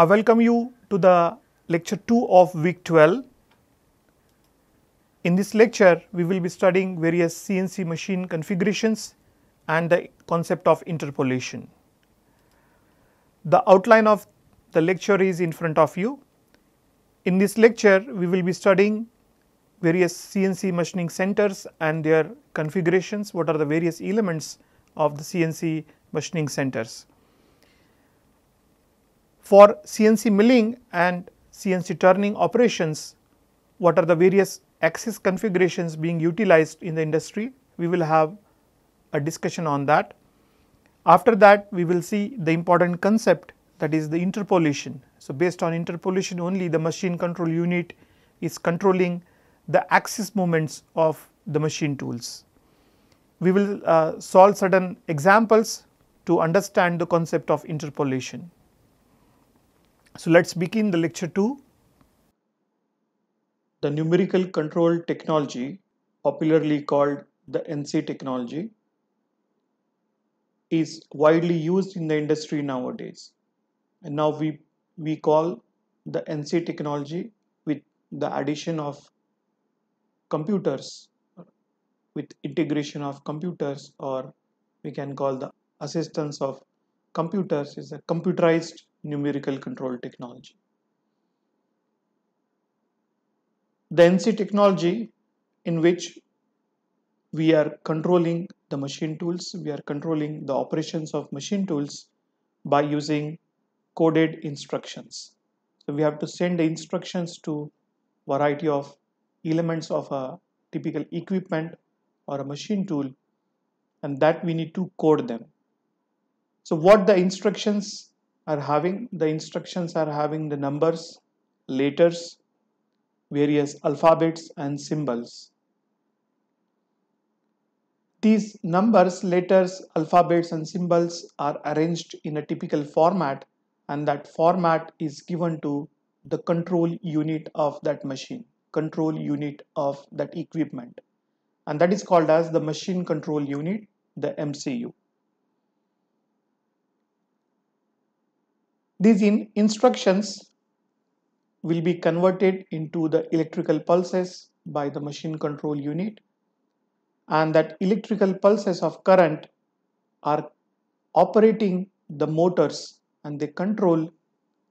I welcome you to the lecture 2 of week 12. In this lecture, we will be studying various CNC machine configurations and the concept of interpolation. The outline of the lecture is in front of you. In this lecture, we will be studying various CNC machining centers and their configurations, what are the various elements of the CNC machining centers for CNC milling and CNC turning operations, what are the various axis configurations being utilized in the industry, we will have a discussion on that. After that, we will see the important concept that is the interpolation. So, based on interpolation only the machine control unit is controlling the axis movements of the machine tools. We will uh, solve certain examples to understand the concept of interpolation. So, let us begin the lecture 2. The numerical control technology, popularly called the NC technology, is widely used in the industry nowadays. And now we, we call the NC technology with the addition of computers, with integration of computers, or we can call the assistance of computers is a computerized numerical control technology. The NC technology in which we are controlling the machine tools, we are controlling the operations of machine tools by using coded instructions. So we have to send the instructions to variety of elements of a typical equipment or a machine tool and that we need to code them. So what the instructions are having the instructions are having the numbers letters various alphabets and symbols these numbers letters alphabets and symbols are arranged in a typical format and that format is given to the control unit of that machine control unit of that equipment and that is called as the machine control unit the MCU These in instructions will be converted into the electrical pulses by the machine control unit and that electrical pulses of current are operating the motors and they control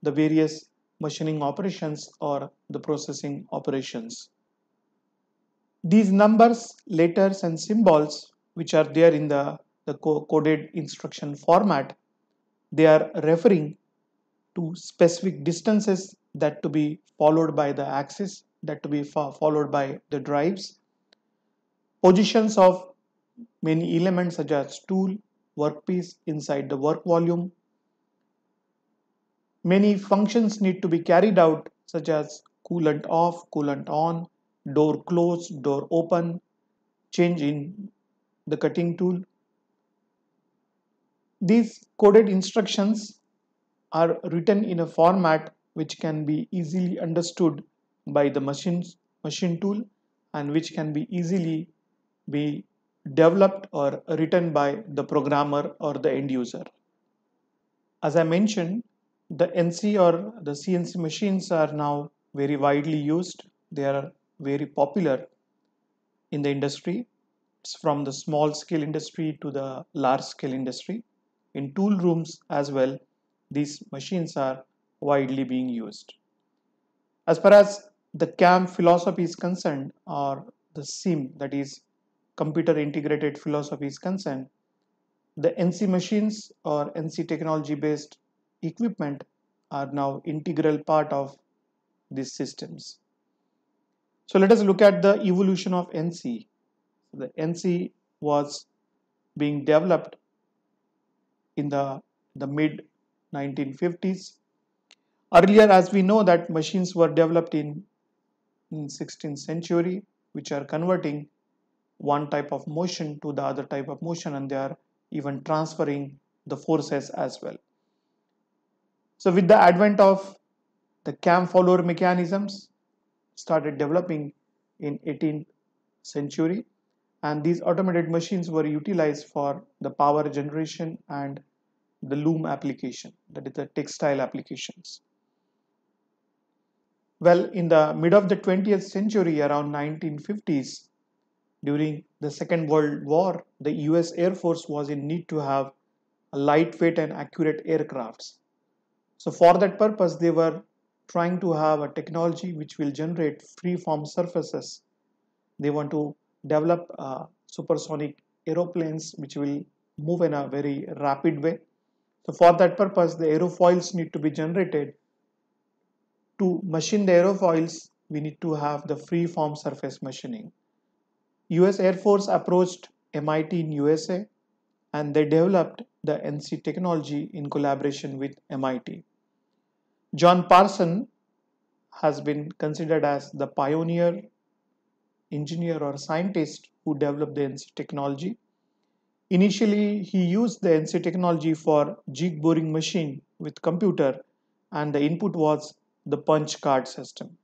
the various machining operations or the processing operations. These numbers, letters and symbols which are there in the, the coded instruction format, they are referring to specific distances that to be followed by the axis that to be followed by the drives positions of many elements such as tool workpiece inside the work volume many functions need to be carried out such as coolant off coolant on door close door open change in the cutting tool these coded instructions are written in a format which can be easily understood by the machines machine tool and which can be easily be developed or written by the programmer or the end user. As I mentioned, the NC or the CNC machines are now very widely used. They are very popular in the industry. It's from the small scale industry to the large scale industry. In tool rooms as well, these machines are widely being used. As far as the CAM philosophy is concerned or the SIM that is computer integrated philosophy is concerned, the NC machines or NC technology based equipment are now integral part of these systems. So let us look at the evolution of NC. The NC was being developed in the, the mid 1950s. Earlier as we know that machines were developed in, in 16th century which are converting one type of motion to the other type of motion and they are even transferring the forces as well. So with the advent of the cam follower mechanisms started developing in 18th century and these automated machines were utilized for the power generation and the loom application, that is the textile applications. Well, in the mid of the 20th century, around 1950s, during the Second World War, the US Air Force was in need to have lightweight and accurate aircrafts. So for that purpose, they were trying to have a technology which will generate free-form surfaces. They want to develop uh, supersonic aeroplanes which will move in a very rapid way so for that purpose, the aerofoils need to be generated. To machine the aerofoils, we need to have the free form surface machining. US Air Force approached MIT in USA and they developed the NC technology in collaboration with MIT. John Parson has been considered as the pioneer engineer or scientist who developed the NC technology Initially, he used the NC technology for jig boring machine with computer and the input was the punch card system.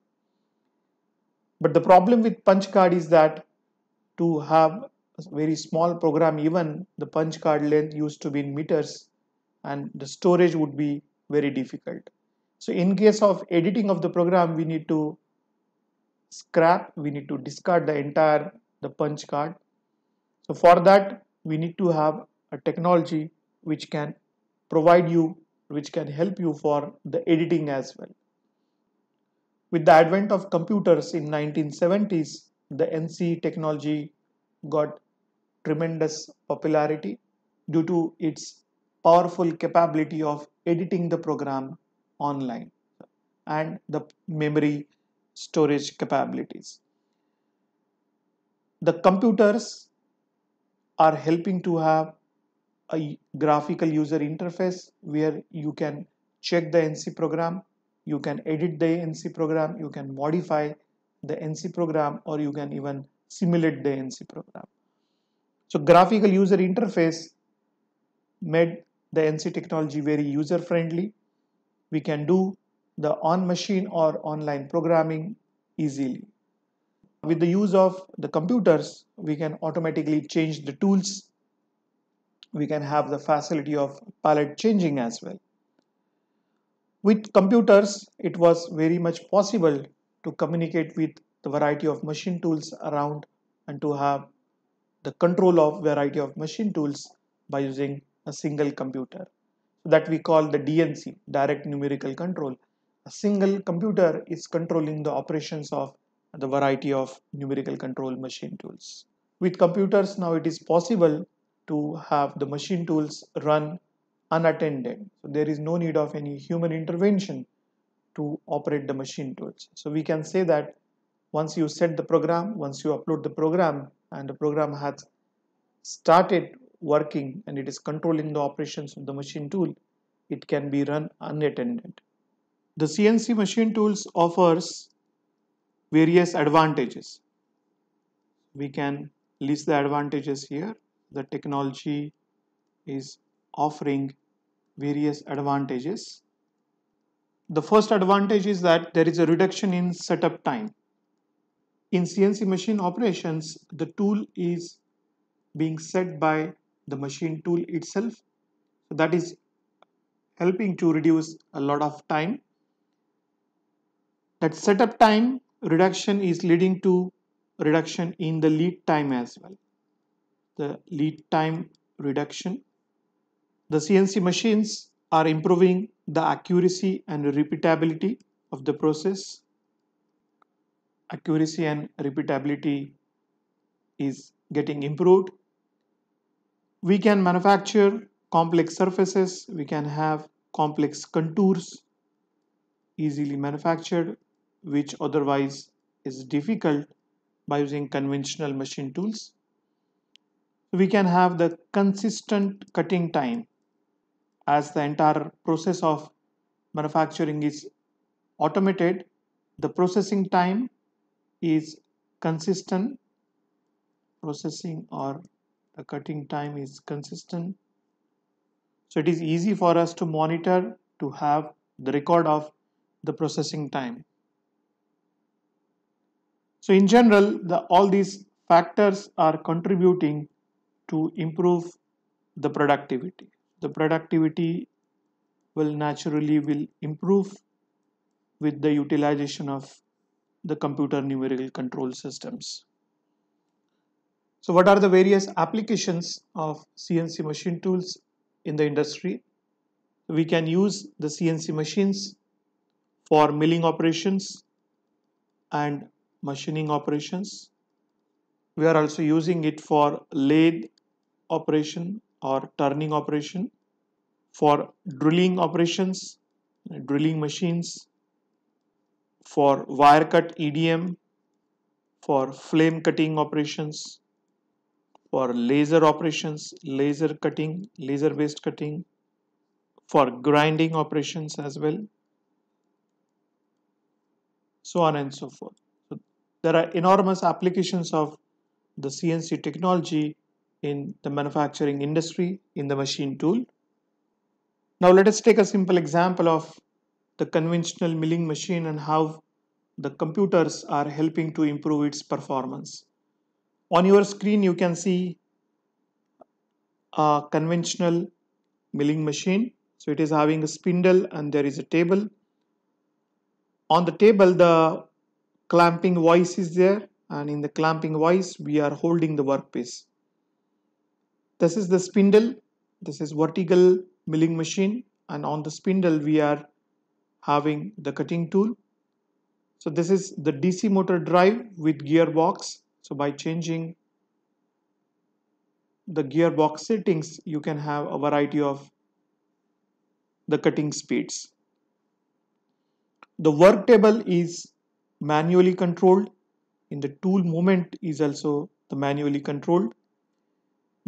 But the problem with punch card is that to have a very small program even the punch card length used to be in meters and the storage would be very difficult. So in case of editing of the program we need to scrap we need to discard the entire the punch card. So for that we need to have a technology which can provide you which can help you for the editing as well. With the advent of computers in 1970s, the NC technology got tremendous popularity due to its powerful capability of editing the program online and the memory storage capabilities. The computers are helping to have a graphical user interface where you can check the NC program, you can edit the NC program, you can modify the NC program, or you can even simulate the NC program. So graphical user interface made the NC technology very user friendly. We can do the on machine or online programming easily with the use of the computers we can automatically change the tools we can have the facility of palette changing as well with computers it was very much possible to communicate with the variety of machine tools around and to have the control of variety of machine tools by using a single computer that we call the DNC direct numerical control a single computer is controlling the operations of the variety of numerical control machine tools. With computers now it is possible to have the machine tools run unattended. So there is no need of any human intervention to operate the machine tools. So we can say that once you set the program, once you upload the program and the program has started working and it is controlling the operations of the machine tool, it can be run unattended. The CNC machine tools offers various advantages. We can list the advantages here. The technology is offering various advantages. The first advantage is that there is a reduction in setup time. In CNC machine operations, the tool is being set by the machine tool itself. That is helping to reduce a lot of time. That setup time reduction is leading to reduction in the lead time as well the lead time reduction the CNC machines are improving the accuracy and repeatability of the process accuracy and repeatability is getting improved we can manufacture complex surfaces we can have complex contours easily manufactured which otherwise is difficult by using conventional machine tools. We can have the consistent cutting time as the entire process of manufacturing is automated the processing time is consistent processing or the cutting time is consistent so it is easy for us to monitor to have the record of the processing time so in general, the, all these factors are contributing to improve the productivity. The productivity will naturally will improve with the utilization of the computer numerical control systems. So what are the various applications of CNC machine tools in the industry? We can use the CNC machines for milling operations and machining operations. We are also using it for lathe operation or turning operation, for drilling operations, drilling machines, for wire cut EDM, for flame cutting operations, for laser operations, laser cutting, laser based cutting, for grinding operations as well, so on and so forth there are enormous applications of the CNC technology in the manufacturing industry in the machine tool. Now let us take a simple example of the conventional milling machine and how the computers are helping to improve its performance. On your screen you can see a conventional milling machine. So it is having a spindle and there is a table. On the table the clamping voice is there and in the clamping voice we are holding the workpiece. This is the spindle, this is vertical milling machine and on the spindle we are having the cutting tool. So this is the DC motor drive with gearbox. So by changing the gearbox settings you can have a variety of the cutting speeds. The work table is manually controlled in the tool movement is also the manually controlled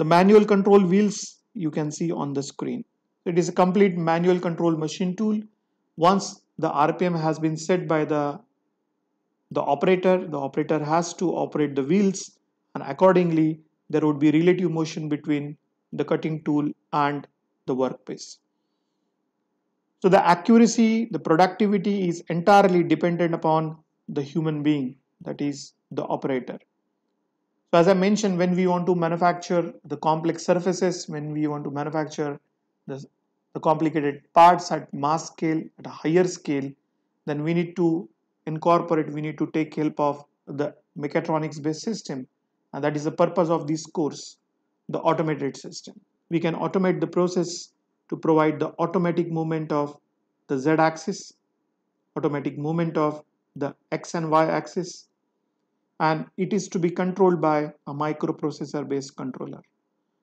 the manual control wheels you can see on the screen it is a complete manual control machine tool once the rpm has been set by the the operator the operator has to operate the wheels and accordingly there would be relative motion between the cutting tool and the workpiece so the accuracy the productivity is entirely dependent upon the human being, that is the operator. So as I mentioned, when we want to manufacture the complex surfaces, when we want to manufacture the, the complicated parts at mass scale, at a higher scale, then we need to incorporate, we need to take help of the mechatronics based system. And that is the purpose of this course, the automated system. We can automate the process to provide the automatic movement of the z-axis, automatic movement of the x and y axis and it is to be controlled by a microprocessor based controller.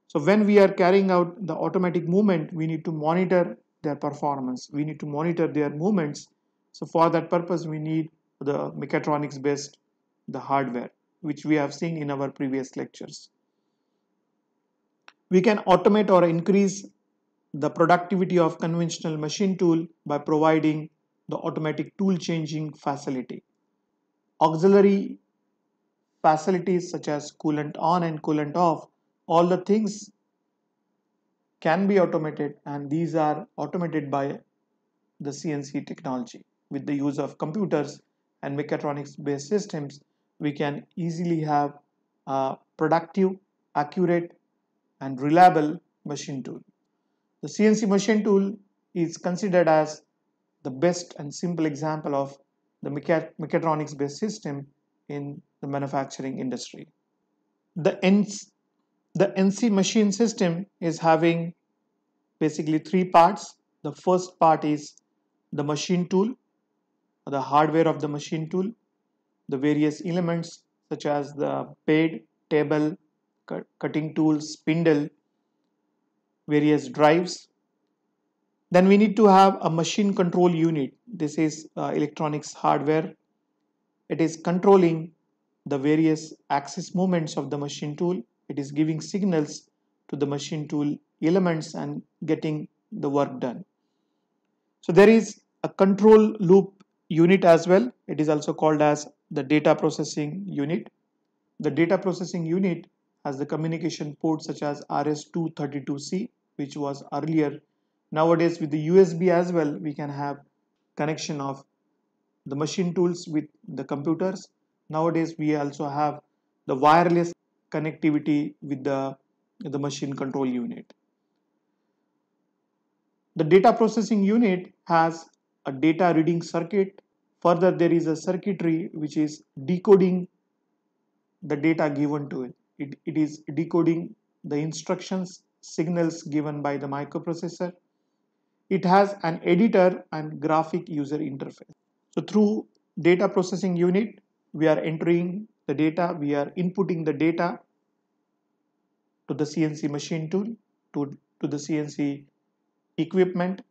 So when we are carrying out the automatic movement, we need to monitor their performance. We need to monitor their movements. So for that purpose, we need the mechatronics based, the hardware, which we have seen in our previous lectures. We can automate or increase the productivity of conventional machine tool by providing the automatic tool changing facility. Auxiliary facilities such as coolant on and coolant off, all the things can be automated and these are automated by the CNC technology. With the use of computers and mechatronics based systems, we can easily have a productive, accurate and reliable machine tool. The CNC machine tool is considered as the best and simple example of the mechatronics based system in the manufacturing industry. The NC, the NC machine system is having basically three parts. The first part is the machine tool, the hardware of the machine tool, the various elements such as the bed, table, cut, cutting tool, spindle, various drives, then we need to have a machine control unit. This is uh, electronics hardware. It is controlling the various axis movements of the machine tool. It is giving signals to the machine tool elements and getting the work done. So there is a control loop unit as well. It is also called as the data processing unit. The data processing unit has the communication port such as RS-232C which was earlier nowadays with the USB as well we can have connection of the machine tools with the computers nowadays we also have the wireless connectivity with the the machine control unit the data processing unit has a data reading circuit further there is a circuitry which is decoding the data given to it it, it is decoding the instructions signals given by the microprocessor it has an editor and graphic user interface. So through data processing unit, we are entering the data, we are inputting the data to the CNC machine tool, to, to the CNC equipment.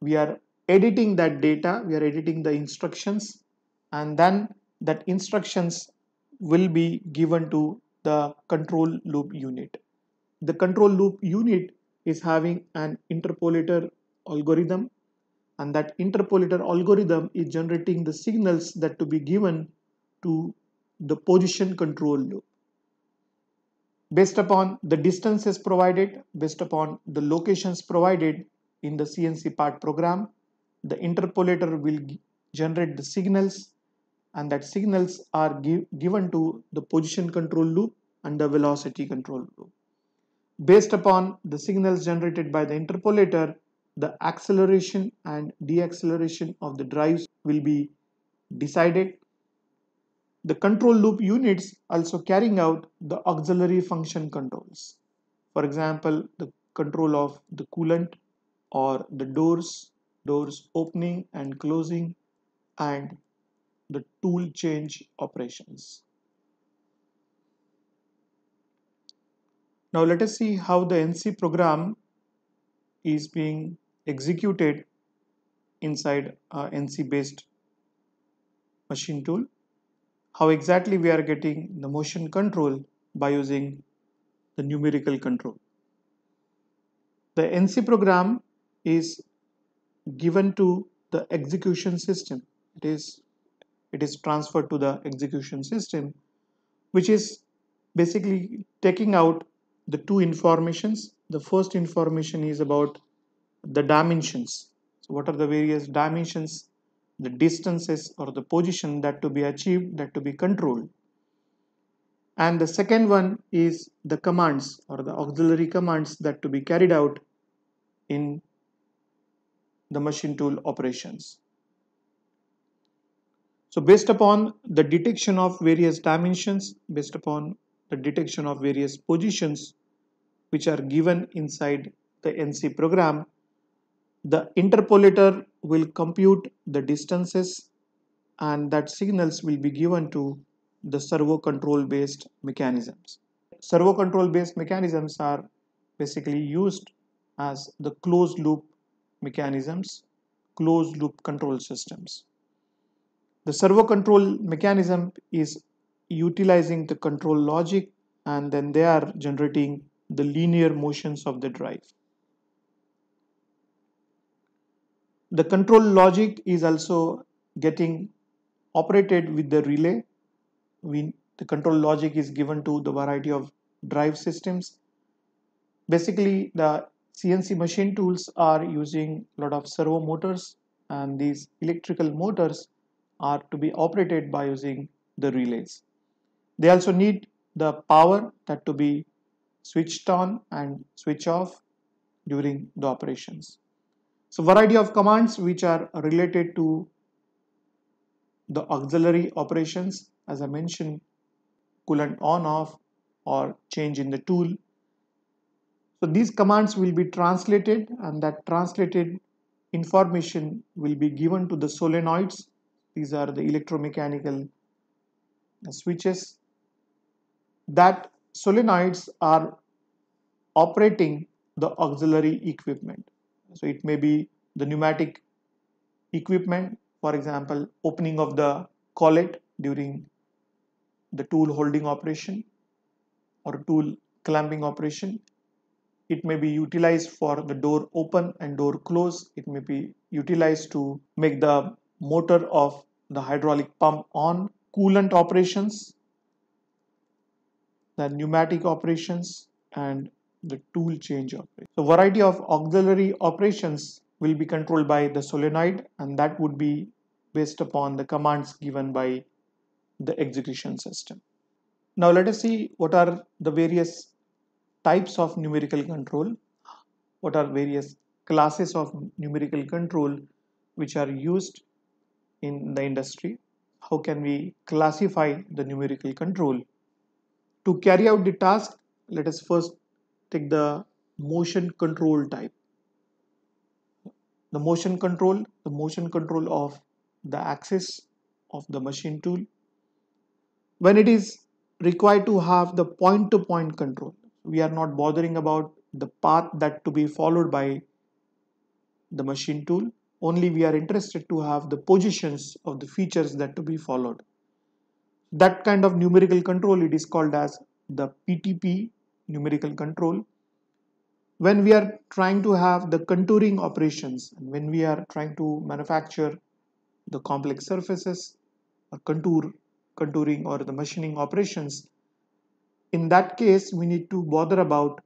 We are editing that data, we are editing the instructions and then that instructions will be given to the control loop unit. The control loop unit is having an interpolator algorithm and that interpolator algorithm is generating the signals that to be given to the position control loop based upon the distances provided based upon the locations provided in the CNC part program the interpolator will generate the signals and that signals are give, given to the position control loop and the velocity control loop based upon the signals generated by the interpolator the acceleration and deacceleration of the drives will be decided. The control loop units also carrying out the auxiliary function controls. For example, the control of the coolant or the doors, doors opening and closing and the tool change operations. Now let us see how the NC program is being executed inside a NC based machine tool how exactly we are getting the motion control by using the numerical control the NC program is given to the execution system it is it is transferred to the execution system which is basically taking out the two informations the first information is about the dimensions so what are the various dimensions the distances or the position that to be achieved that to be controlled and the second one is the commands or the auxiliary commands that to be carried out in the machine tool operations so based upon the detection of various dimensions based upon the detection of various positions which are given inside the NC program the interpolator will compute the distances and that signals will be given to the servo control based mechanisms. Servo control based mechanisms are basically used as the closed loop mechanisms, closed loop control systems. The servo control mechanism is utilizing the control logic and then they are generating the linear motions of the drive. The control logic is also getting operated with the relay. We, the control logic is given to the variety of drive systems. Basically, the CNC machine tools are using a lot of servo motors and these electrical motors are to be operated by using the relays. They also need the power that to be switched on and switch off during the operations. So variety of commands which are related to the auxiliary operations as I mentioned coolant on off or change in the tool. So these commands will be translated and that translated information will be given to the solenoids. These are the electromechanical uh, switches that solenoids are operating the auxiliary equipment so it may be the pneumatic equipment for example opening of the collet during the tool holding operation or tool clamping operation it may be utilized for the door open and door close it may be utilized to make the motor of the hydraulic pump on coolant operations the pneumatic operations and the tool change operation. The variety of auxiliary operations will be controlled by the solenoid and that would be based upon the commands given by the execution system. Now let us see what are the various types of numerical control, what are various classes of numerical control which are used in the industry. How can we classify the numerical control? To carry out the task, let us first take the motion control type the motion control the motion control of the axis of the machine tool when it is required to have the point to point control we are not bothering about the path that to be followed by the machine tool only we are interested to have the positions of the features that to be followed that kind of numerical control it is called as the PTP numerical control when we are trying to have the contouring operations and when we are trying to manufacture the complex surfaces or contour contouring or the machining operations in that case we need to bother about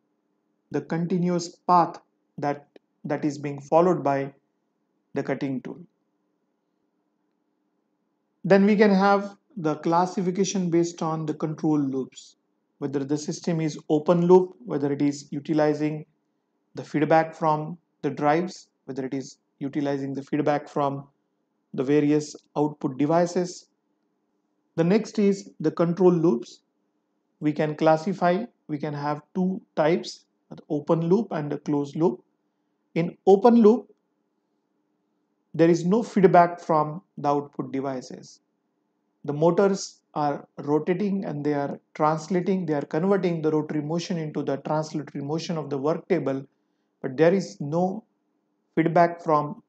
the continuous path that that is being followed by the cutting tool then we can have the classification based on the control loops whether the system is open loop, whether it is utilizing the feedback from the drives, whether it is utilizing the feedback from the various output devices. The next is the control loops. We can classify, we can have two types, the open loop and the closed loop. In open loop, there is no feedback from the output devices. The motors are rotating and they are translating they are converting the rotary motion into the translatory motion of the work table but there is no feedback from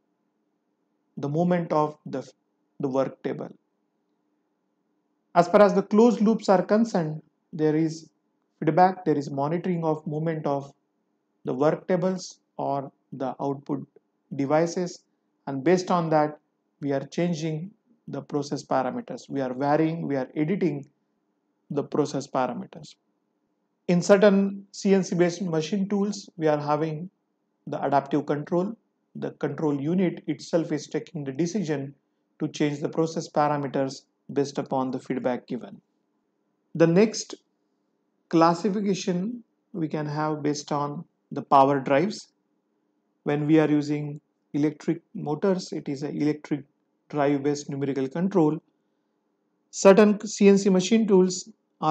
the movement of the, the work table as far as the closed loops are concerned there is feedback there is monitoring of movement of the work tables or the output devices and based on that we are changing the process parameters. We are varying, we are editing the process parameters. In certain CNC based machine tools, we are having the adaptive control. The control unit itself is taking the decision to change the process parameters based upon the feedback given. The next classification we can have based on the power drives. When we are using electric motors, it is an electric drive-based numerical control, certain CNC machine tools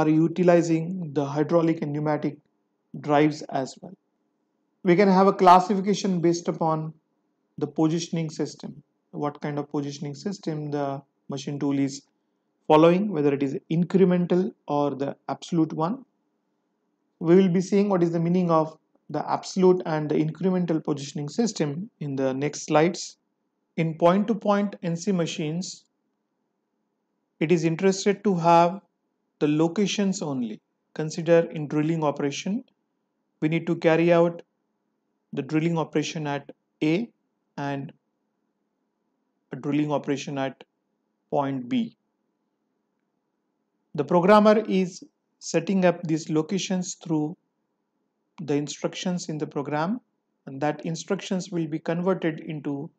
are utilizing the hydraulic and pneumatic drives as well. We can have a classification based upon the positioning system, what kind of positioning system the machine tool is following, whether it is incremental or the absolute one. We will be seeing what is the meaning of the absolute and the incremental positioning system in the next slides. In point-to-point -point NC machines, it is interested to have the locations only. Consider in drilling operation, we need to carry out the drilling operation at A and a drilling operation at point B. The programmer is setting up these locations through the instructions in the program and that instructions will be converted into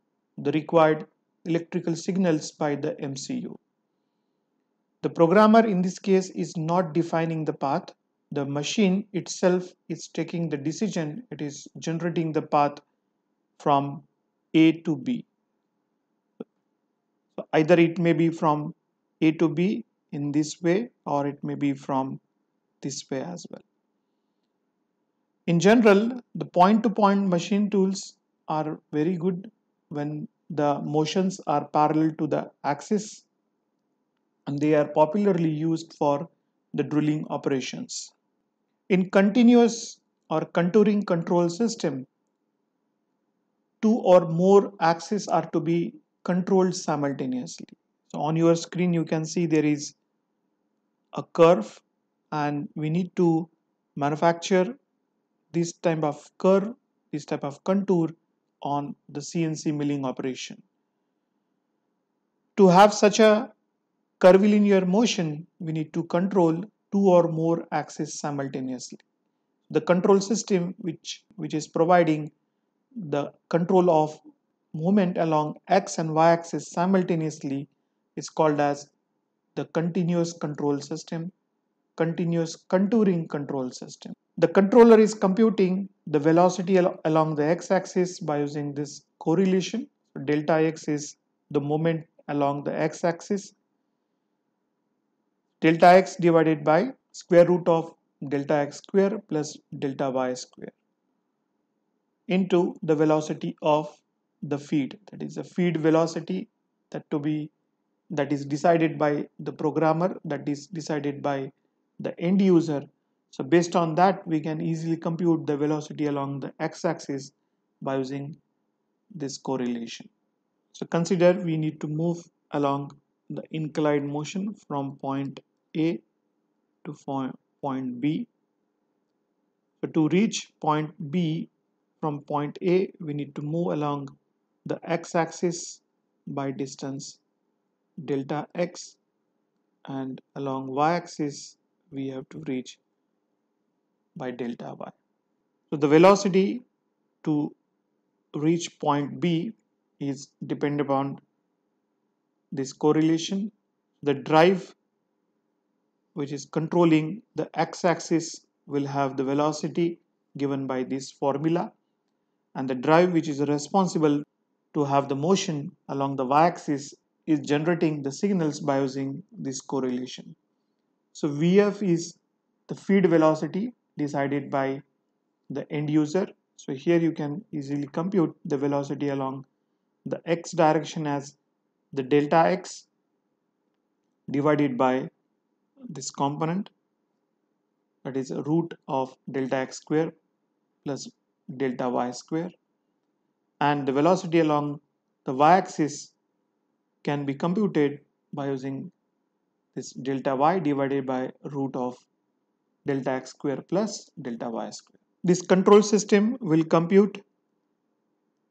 the required electrical signals by the MCU. The programmer in this case is not defining the path. The machine itself is taking the decision. It is generating the path from A to B. So either it may be from A to B in this way or it may be from this way as well. In general, the point-to-point -point machine tools are very good when the motions are parallel to the axis and they are popularly used for the drilling operations. In continuous or contouring control system, two or more axes are to be controlled simultaneously. So on your screen you can see there is a curve and we need to manufacture this type of curve, this type of contour on the CNC milling operation. To have such a curvilinear motion, we need to control two or more axes simultaneously. The control system which, which is providing the control of movement along x and y axis simultaneously is called as the continuous control system, continuous contouring control system. The controller is computing the velocity al along the x-axis by using this correlation. So delta x is the moment along the x-axis. Delta x divided by square root of delta x square plus delta y square into the velocity of the feed that is the feed velocity that to be that is decided by the programmer that is decided by the end user so based on that, we can easily compute the velocity along the x-axis by using this correlation. So consider we need to move along the inclined motion from point A to point B. So to reach point B from point A, we need to move along the x-axis by distance delta x and along y-axis we have to reach by delta y. So the velocity to reach point B is dependent upon this correlation. The drive which is controlling the x-axis will have the velocity given by this formula and the drive which is responsible to have the motion along the y-axis is generating the signals by using this correlation. So Vf is the feed velocity decided by the end user so here you can easily compute the velocity along the x direction as the delta x divided by this component that is root of delta x square plus delta y square and the velocity along the y-axis can be computed by using this delta y divided by root of delta x square plus delta y square. This control system will compute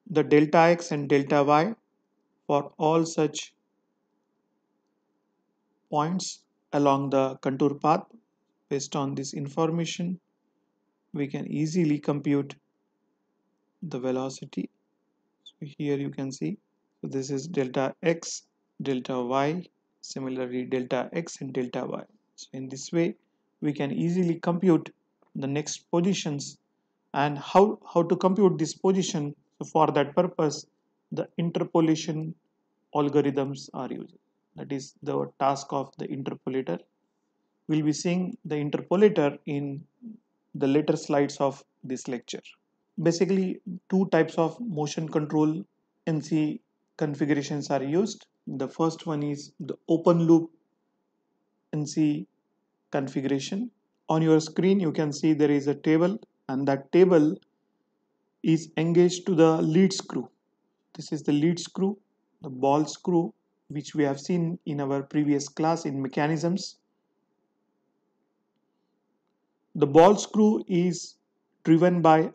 the delta x and delta y for all such points along the contour path. Based on this information, we can easily compute the velocity. So here you can see so this is delta x, delta y, similarly delta x and delta y. So in this way, we can easily compute the next positions and how, how to compute this position. So for that purpose, the interpolation algorithms are used. That is the task of the interpolator. We'll be seeing the interpolator in the later slides of this lecture. Basically, two types of motion control NC configurations are used. The first one is the open loop NC configuration. On your screen you can see there is a table and that table is engaged to the lead screw. This is the lead screw, the ball screw which we have seen in our previous class in mechanisms. The ball screw is driven by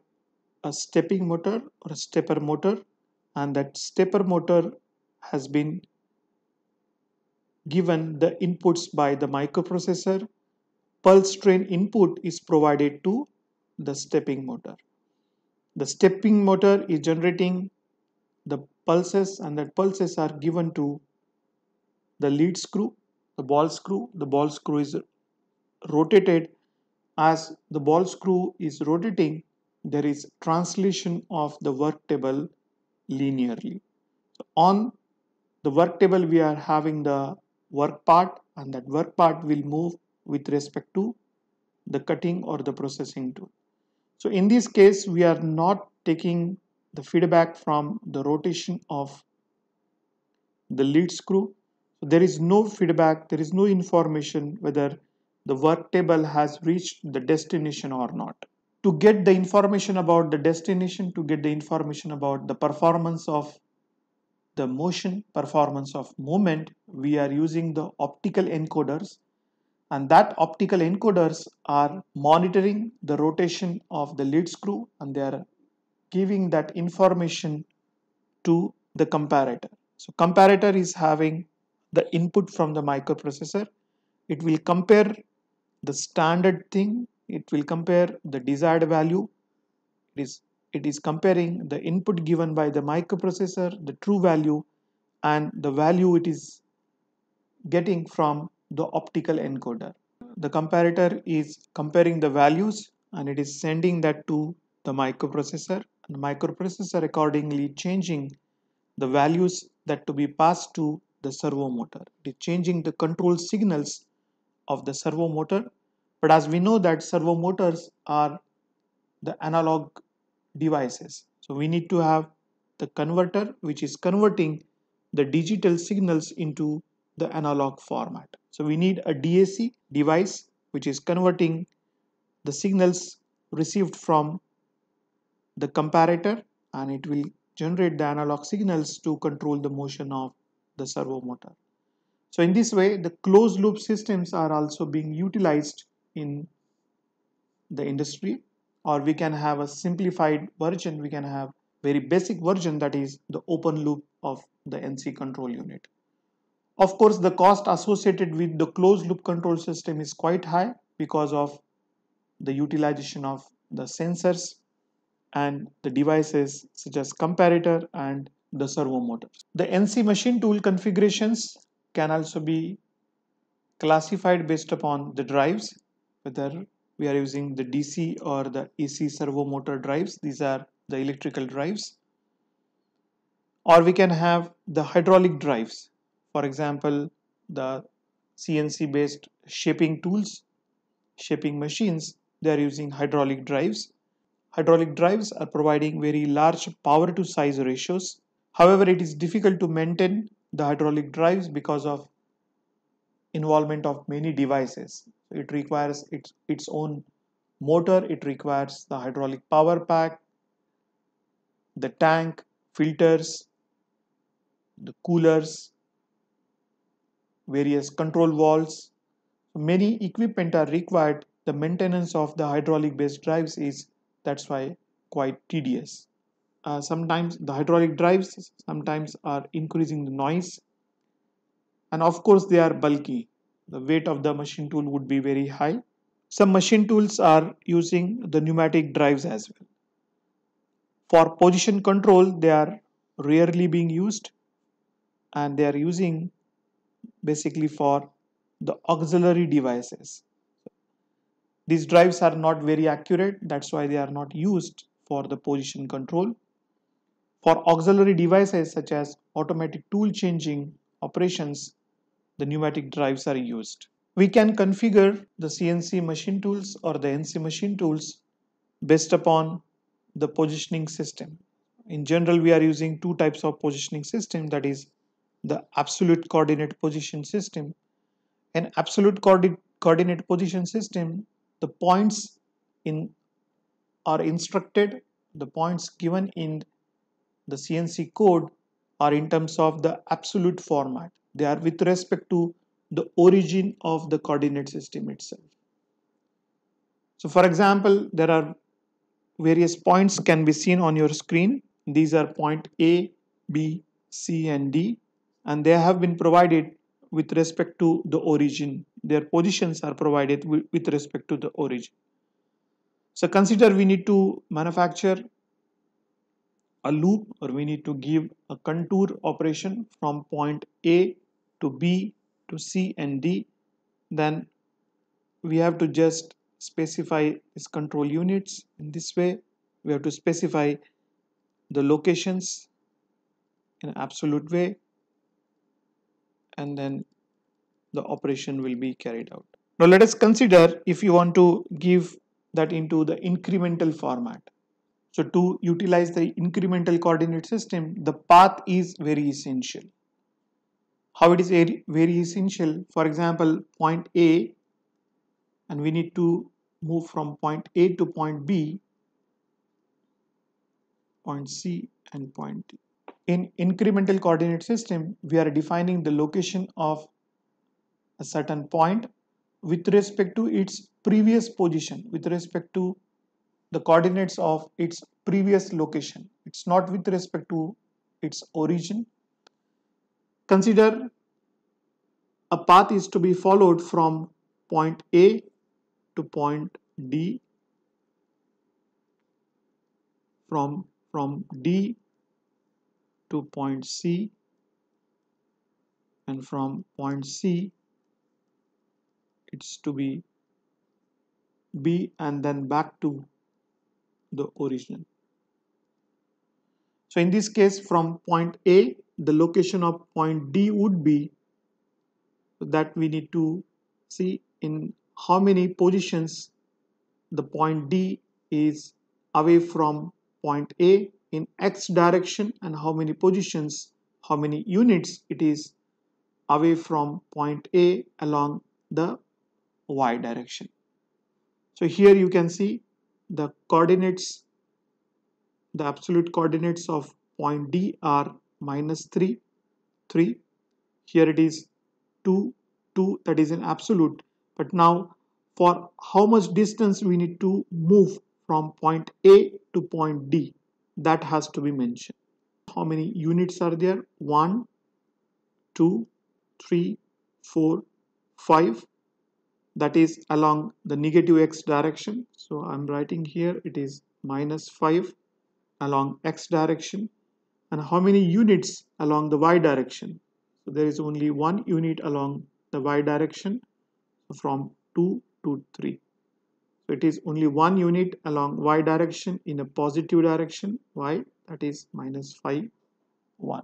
a stepping motor or a stepper motor and that stepper motor has been given the inputs by the microprocessor pulse train input is provided to the stepping motor. The stepping motor is generating the pulses and that pulses are given to the lead screw, the ball screw. The ball screw is rotated. As the ball screw is rotating, there is translation of the work table linearly. on the work table, we are having the work part and that work part will move with respect to the cutting or the processing tool. So in this case, we are not taking the feedback from the rotation of the lead screw. So there is no feedback, there is no information whether the work table has reached the destination or not. To get the information about the destination, to get the information about the performance of the motion performance of movement, we are using the optical encoders and that optical encoders are monitoring the rotation of the lead screw and they are giving that information to the comparator. So comparator is having the input from the microprocessor. It will compare the standard thing. It will compare the desired value. It is, it is comparing the input given by the microprocessor, the true value and the value it is getting from the optical encoder. The comparator is comparing the values and it is sending that to the microprocessor and the microprocessor accordingly changing the values that to be passed to the servo motor. It is changing the control signals of the servo motor but as we know that servo motors are the analog devices. So we need to have the converter which is converting the digital signals into the analog format. So we need a DAC device which is converting the signals received from the comparator and it will generate the analog signals to control the motion of the servo motor. So in this way the closed loop systems are also being utilized in the industry or we can have a simplified version we can have very basic version that is the open loop of the NC control unit. Of course, the cost associated with the closed loop control system is quite high because of the utilization of the sensors and the devices such as comparator and the servo motors. The NC machine tool configurations can also be classified based upon the drives, whether we are using the DC or the AC servo motor drives. These are the electrical drives. Or we can have the hydraulic drives for example the CNC based shaping tools shaping machines they are using hydraulic drives hydraulic drives are providing very large power to size ratios however it is difficult to maintain the hydraulic drives because of involvement of many devices it requires its, its own motor it requires the hydraulic power pack the tank filters the coolers various control valves. Many equipment are required. The maintenance of the hydraulic based drives is that's why quite tedious. Uh, sometimes the hydraulic drives sometimes are increasing the noise and of course they are bulky. The weight of the machine tool would be very high. Some machine tools are using the pneumatic drives as well. For position control they are rarely being used and they are using basically for the auxiliary devices. These drives are not very accurate, that's why they are not used for the position control. For auxiliary devices such as automatic tool changing operations, the pneumatic drives are used. We can configure the CNC machine tools or the NC machine tools based upon the positioning system. In general, we are using two types of positioning system that is the absolute coordinate position system. An absolute coordinate position system, the points in are instructed, the points given in the CNC code are in terms of the absolute format. They are with respect to the origin of the coordinate system itself. So for example, there are various points can be seen on your screen. These are point A, B, C and D and they have been provided with respect to the origin. Their positions are provided with respect to the origin. So consider we need to manufacture a loop or we need to give a contour operation from point A to B to C and D then we have to just specify these control units in this way we have to specify the locations in absolute way and then the operation will be carried out. Now let us consider if you want to give that into the incremental format. So to utilize the incremental coordinate system, the path is very essential. How it is very essential, for example, point A and we need to move from point A to point B, point C and point D. In incremental coordinate system, we are defining the location of a certain point with respect to its previous position, with respect to the coordinates of its previous location. It's not with respect to its origin. Consider a path is to be followed from point A to point D, from, from D to point C and from point C it's to be B and then back to the origin. So in this case from point A the location of point D would be that we need to see in how many positions the point D is away from point A in x direction and how many positions how many units it is away from point A along the y direction. So here you can see the coordinates the absolute coordinates of point D are minus 3 3 here it is 2 2 that is an absolute but now for how much distance we need to move from point A to point D that has to be mentioned how many units are there one two three four five that is along the negative x direction so i'm writing here it is minus 5 along x direction and how many units along the y direction so there is only one unit along the y direction from 2 to 3 so it is only one unit along y direction in a positive direction, y that is minus phi 1.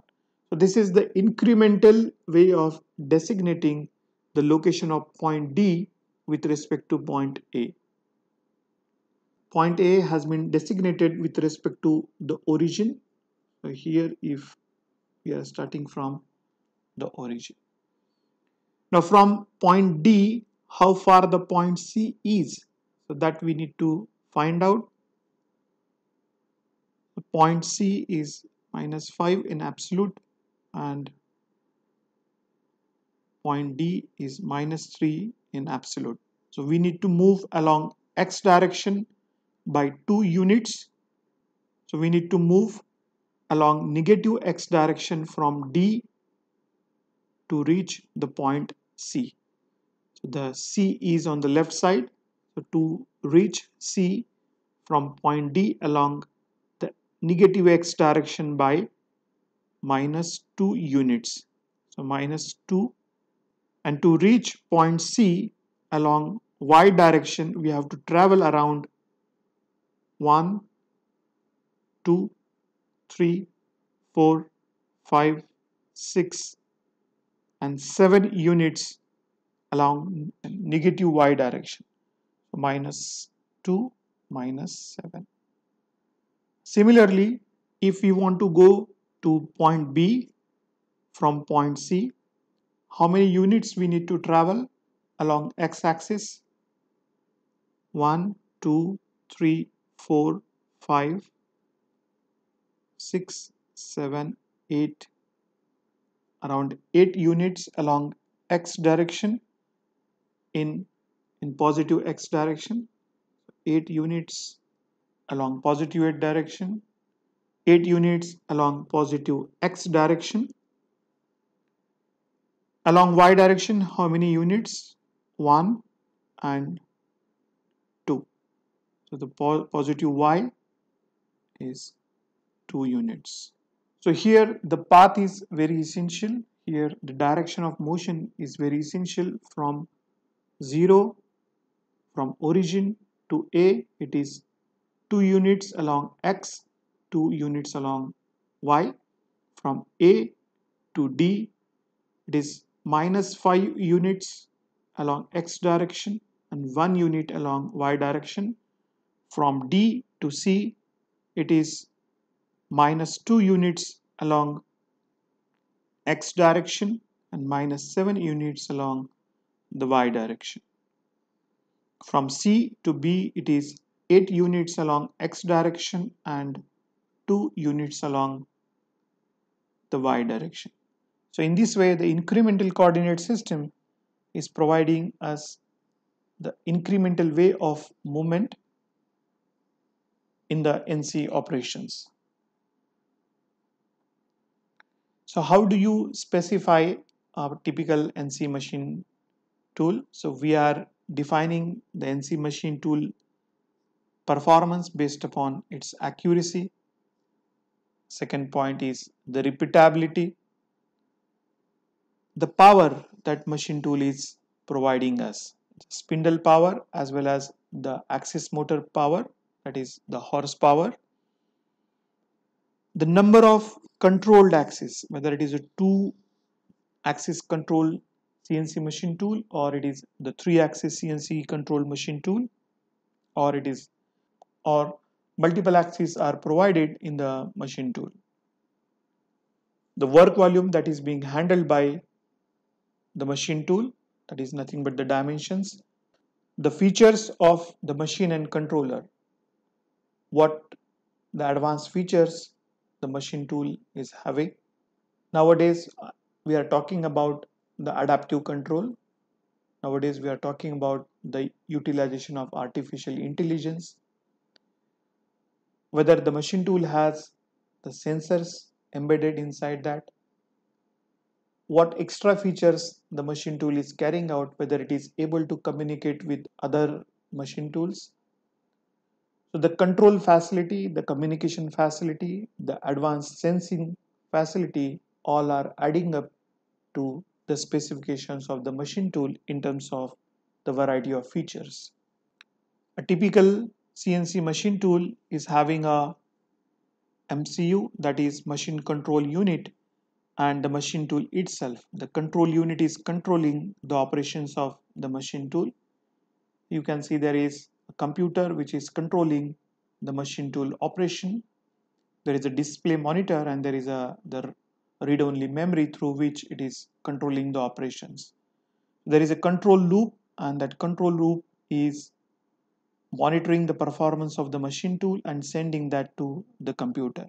So this is the incremental way of designating the location of point D with respect to point A. Point A has been designated with respect to the origin. So here if we are starting from the origin. Now from point D, how far the point C is so that we need to find out the point C is minus 5 in absolute and point D is minus 3 in absolute so we need to move along x direction by 2 units so we need to move along negative x direction from D to reach the point C. So the C is on the left side to reach C from point D along the negative x direction by minus 2 units. So minus 2 and to reach point C along y direction we have to travel around 1, 2, 3, 4, 5, 6 and 7 units along negative y direction minus 2 minus 7. Similarly, if we want to go to point B from point C, how many units we need to travel along x-axis? 1, 2, 3, 4, 5, 6, 7, 8, around 8 units along x direction in in positive x direction 8 units along positive 8 direction 8 units along positive x direction along y direction how many units 1 and 2 so the po positive y is 2 units so here the path is very essential here the direction of motion is very essential from 0 from origin to A, it is 2 units along X, 2 units along Y. From A to D, it is minus 5 units along X direction and 1 unit along Y direction. From D to C, it is minus 2 units along X direction and minus 7 units along the Y direction. From C to B it is 8 units along x direction and 2 units along the y direction. So in this way the incremental coordinate system is providing us the incremental way of movement in the NC operations. So how do you specify a typical NC machine tool? So we are defining the NC machine tool performance based upon its accuracy. Second point is the repeatability, the power that machine tool is providing us, spindle power as well as the axis motor power that is the horsepower. The number of controlled axis whether it is a two axis control CNC machine tool or it is the three axis CNC control machine tool or it is or multiple axes are provided in the machine tool. The work volume that is being handled by the machine tool that is nothing but the dimensions the features of the machine and controller what the advanced features the machine tool is having nowadays we are talking about the adaptive control nowadays we are talking about the utilization of artificial intelligence whether the machine tool has the sensors embedded inside that what extra features the machine tool is carrying out whether it is able to communicate with other machine tools so the control facility the communication facility the advanced sensing facility all are adding up to the specifications of the machine tool in terms of the variety of features. A typical CNC machine tool is having a MCU that is machine control unit and the machine tool itself. The control unit is controlling the operations of the machine tool. You can see there is a computer which is controlling the machine tool operation. There is a display monitor and there is a the read-only memory through which it is controlling the operations. There is a control loop and that control loop is monitoring the performance of the machine tool and sending that to the computer.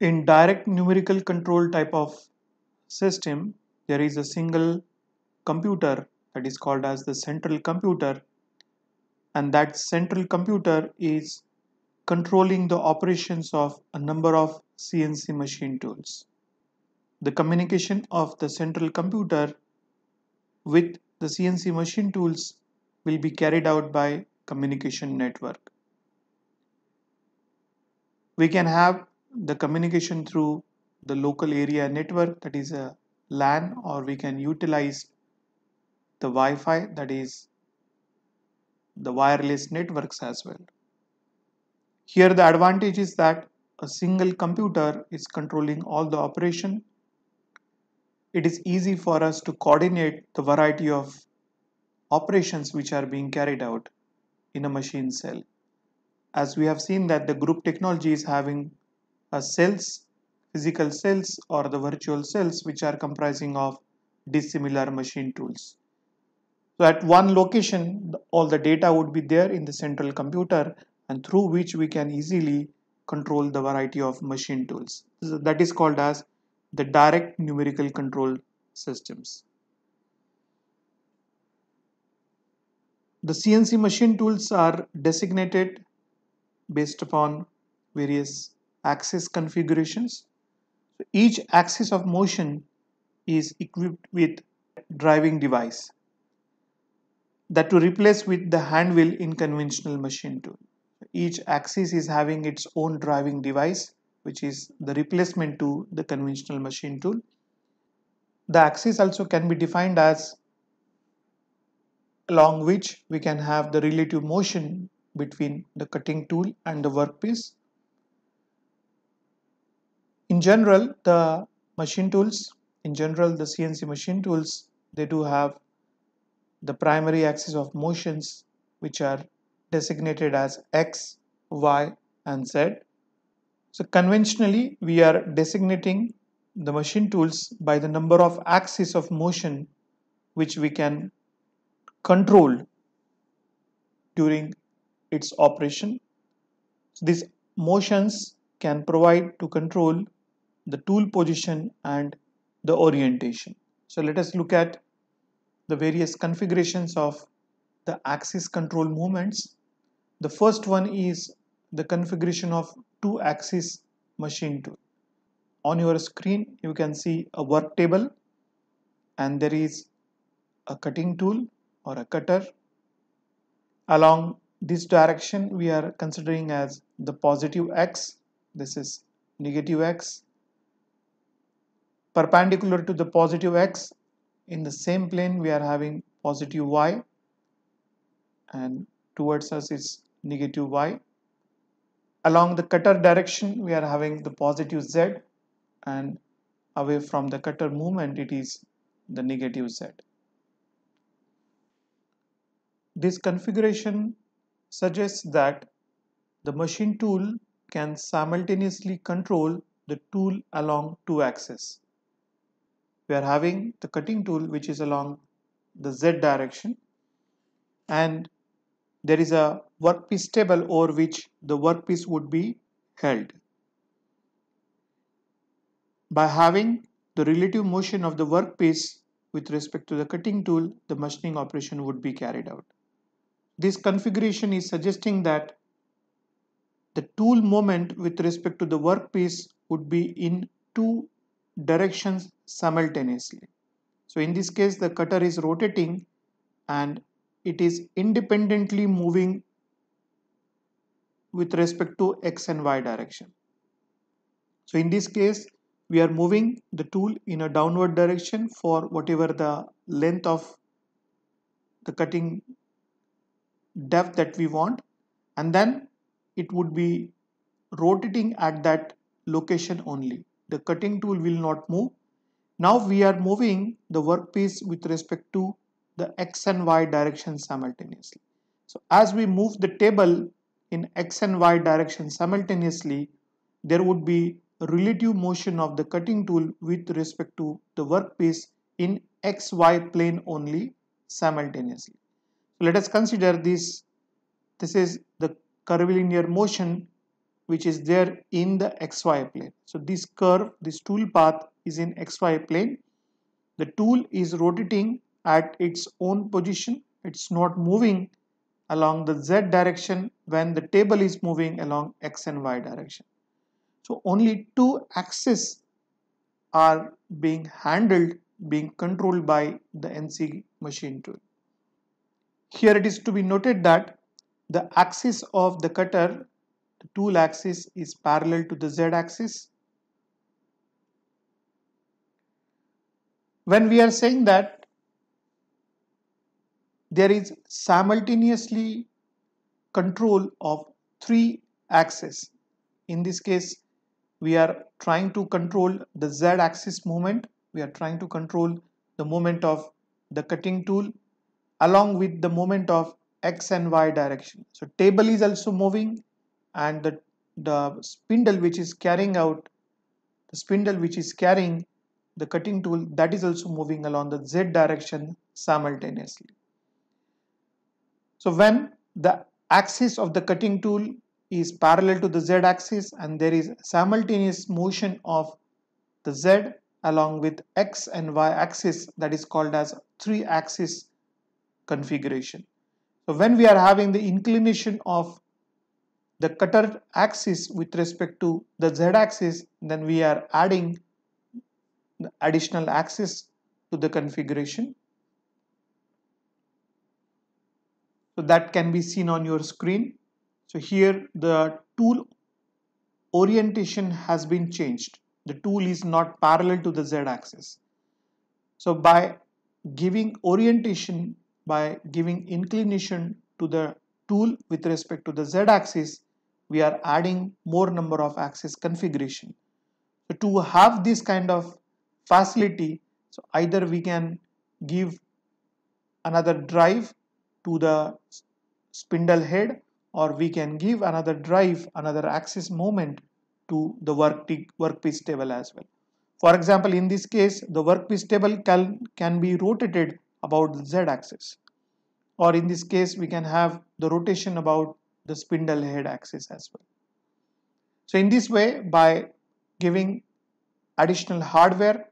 In direct numerical control type of system, there is a single computer that is called as the central computer and that central computer is controlling the operations of a number of CNC machine tools. The communication of the central computer with the CNC machine tools will be carried out by communication network. We can have the communication through the local area network that is a LAN or we can utilize the Wi-Fi that is the wireless networks as well. Here the advantage is that a single computer is controlling all the operation. It is easy for us to coordinate the variety of operations which are being carried out in a machine cell. As we have seen that the group technology is having a cells, physical cells or the virtual cells which are comprising of dissimilar machine tools. So at one location all the data would be there in the central computer and through which we can easily control the variety of machine tools. So that is called as the direct numerical control systems. The CNC machine tools are designated based upon various axis configurations. So each axis of motion is equipped with driving device that to replace with the hand wheel in conventional machine tool each axis is having its own driving device which is the replacement to the conventional machine tool. The axis also can be defined as along which we can have the relative motion between the cutting tool and the workpiece. In general, the machine tools, in general the CNC machine tools, they do have the primary axis of motions which are designated as X, Y and Z. So conventionally we are designating the machine tools by the number of axes of motion which we can control during its operation. So these motions can provide to control the tool position and the orientation. So let us look at the various configurations of the axis control movements. The first one is the configuration of two axis machine tool. On your screen you can see a work table and there is a cutting tool or a cutter. Along this direction we are considering as the positive x, this is negative x. Perpendicular to the positive x in the same plane we are having positive y and towards us is negative y along the cutter direction we are having the positive z and away from the cutter movement it is the negative z this configuration suggests that the machine tool can simultaneously control the tool along two axes. We are having the cutting tool which is along the z direction and there is a workpiece table over which the workpiece would be held. By having the relative motion of the workpiece with respect to the cutting tool, the machining operation would be carried out. This configuration is suggesting that the tool moment with respect to the workpiece would be in two directions simultaneously. So in this case, the cutter is rotating and it is independently moving with respect to x and y direction. So in this case, we are moving the tool in a downward direction for whatever the length of the cutting depth that we want and then it would be rotating at that location only. The cutting tool will not move. Now we are moving the workpiece with respect to the x and y direction simultaneously. So as we move the table in x and y direction simultaneously, there would be relative motion of the cutting tool with respect to the workpiece in xy plane only simultaneously. So let us consider this. This is the curvilinear motion which is there in the xy plane. So this curve, this tool path is in xy plane. The tool is rotating at its own position it's not moving along the z direction when the table is moving along x and y direction so only two axes are being handled being controlled by the NC machine tool here it is to be noted that the axis of the cutter the tool axis is parallel to the z axis when we are saying that there is simultaneously control of three axes. In this case, we are trying to control the z-axis movement. We are trying to control the movement of the cutting tool along with the movement of x and y direction. So table is also moving and the, the spindle which is carrying out the spindle which is carrying the cutting tool that is also moving along the z direction simultaneously. So when the axis of the cutting tool is parallel to the z axis and there is simultaneous motion of the z along with x and y axis that is called as three axis configuration. So when we are having the inclination of the cutter axis with respect to the z axis then we are adding additional axis to the configuration so that can be seen on your screen so here the tool orientation has been changed the tool is not parallel to the z-axis so by giving orientation by giving inclination to the tool with respect to the z-axis we are adding more number of axis configuration so to have this kind of facility so either we can give another drive to the spindle head or we can give another drive, another axis moment to the work workpiece table as well. For example, in this case, the workpiece table can, can be rotated about the z-axis. Or in this case, we can have the rotation about the spindle head axis as well. So in this way, by giving additional hardware,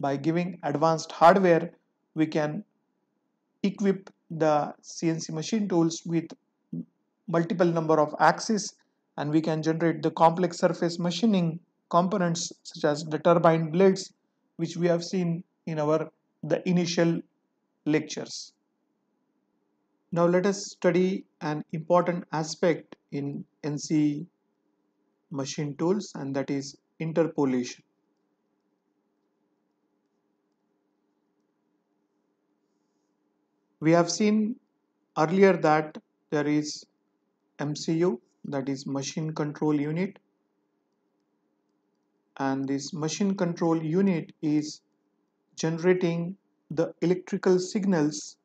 by giving advanced hardware, we can equip the CNC machine tools with multiple number of axes and we can generate the complex surface machining components such as the turbine blades which we have seen in our the initial lectures. Now let us study an important aspect in NC machine tools and that is interpolation. we have seen earlier that there is MCU that is machine control unit and this machine control unit is generating the electrical signals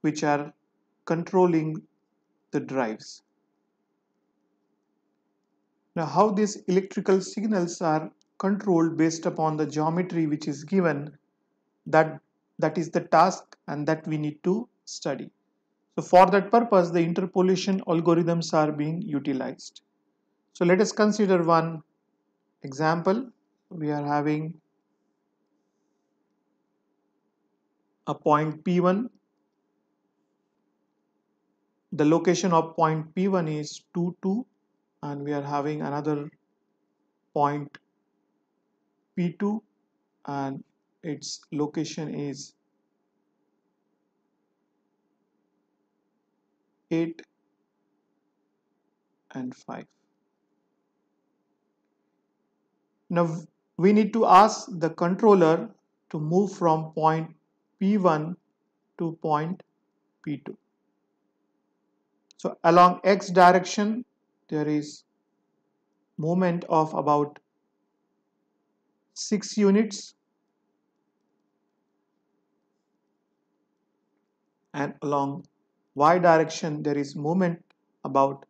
which are controlling the drives. Now how these electrical signals are controlled based upon the geometry which is given that that is the task and that we need to study so for that purpose the interpolation algorithms are being utilized so let us consider one example we are having a point p1 the location of point p1 is 2 2 and we are having another point p2 and its location is 8 and 5 now we need to ask the controller to move from point P1 to point P2 so along X direction there is movement of about 6 units and along y direction there is movement about